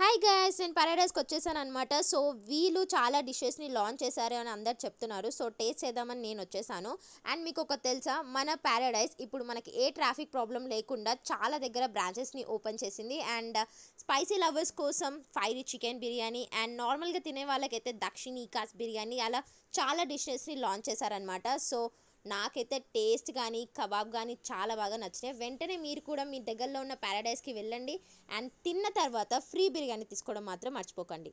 hi guys నేను పారాడైస్కి వచ్చేసాను అనమాట సో వీళ్ళు చాలా డిషెస్ని లాంచ్ చేశారు అని అందరు చెప్తున్నారు సో టేస్ట్ చేద్దామని నేను వచ్చేసాను అండ్ మీకు ఒక తెలుసా మన పారాడైస్ ఇప్పుడు మనకి ఏ ట్రాఫిక్ ప్రాబ్లం లేకుండా చాలా దగ్గర బ్రాంచెస్ని ఓపెన్ చేసింది అండ్ స్పైసీ లవర్స్ కోసం ఫైరీ చికెన్ బిర్యానీ అండ్ నార్మల్గా తినే వాళ్ళకైతే దక్షిణీకాస్ బిర్యానీ అలా చాలా డిషెస్ని లాంచ్ చేశారనమాట సో నాకైతే టేస్ట్ కానీ కబాబ్ కానీ చాలా బాగా నచ్చినాయి వెంటనే మీరు కూడా మీ దగ్గరలో ఉన్న ప్యారడైస్కి వెళ్ళండి అండ్ తిన్న తర్వాత ఫ్రీ బిర్యానీ తీసుకోవడం మాత్రం మర్చిపోకండి